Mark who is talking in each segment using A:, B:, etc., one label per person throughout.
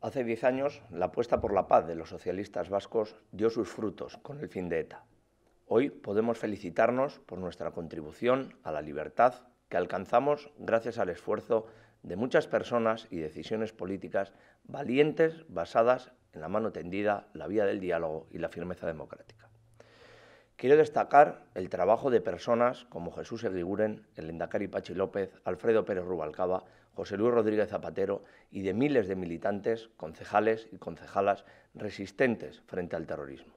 A: Hace diez años, la apuesta por la paz de los socialistas vascos dio sus frutos con el fin de ETA. Hoy podemos felicitarnos por nuestra contribución a la libertad que alcanzamos gracias al esfuerzo de muchas personas y decisiones políticas valientes basadas en la mano tendida, la vía del diálogo y la firmeza democrática. Quiero destacar el trabajo de personas como Jesús Eguiguren, el Endacari Pachi López, Alfredo Pérez Rubalcaba, José Luis Rodríguez Zapatero y de miles de militantes, concejales y concejalas resistentes frente al terrorismo.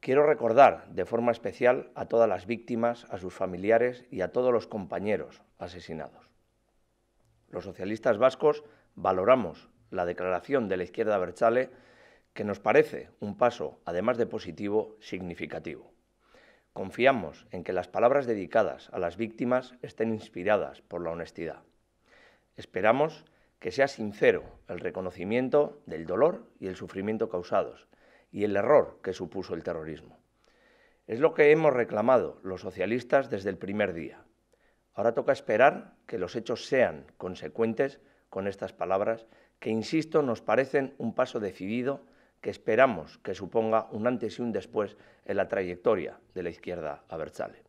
A: Quiero recordar de forma especial a todas las víctimas, a sus familiares y a todos los compañeros asesinados. Los socialistas vascos valoramos la declaración de la izquierda Berchale que nos parece un paso, además de positivo, significativo. Confiamos en que las palabras dedicadas a las víctimas estén inspiradas por la honestidad. Esperamos que sea sincero el reconocimiento del dolor y el sufrimiento causados y el error que supuso el terrorismo. Es lo que hemos reclamado los socialistas desde el primer día. Ahora toca esperar que los hechos sean consecuentes con estas palabras que, insisto, nos parecen un paso decidido que esperamos que suponga un antes y un después en la trayectoria de la izquierda abertzale.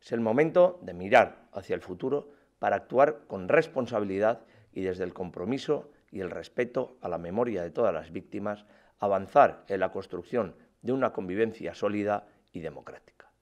A: Es el momento de mirar hacia el futuro para actuar con responsabilidad y desde el compromiso y el respeto a la memoria de todas las víctimas, avanzar en la construcción de una convivencia sólida y democrática.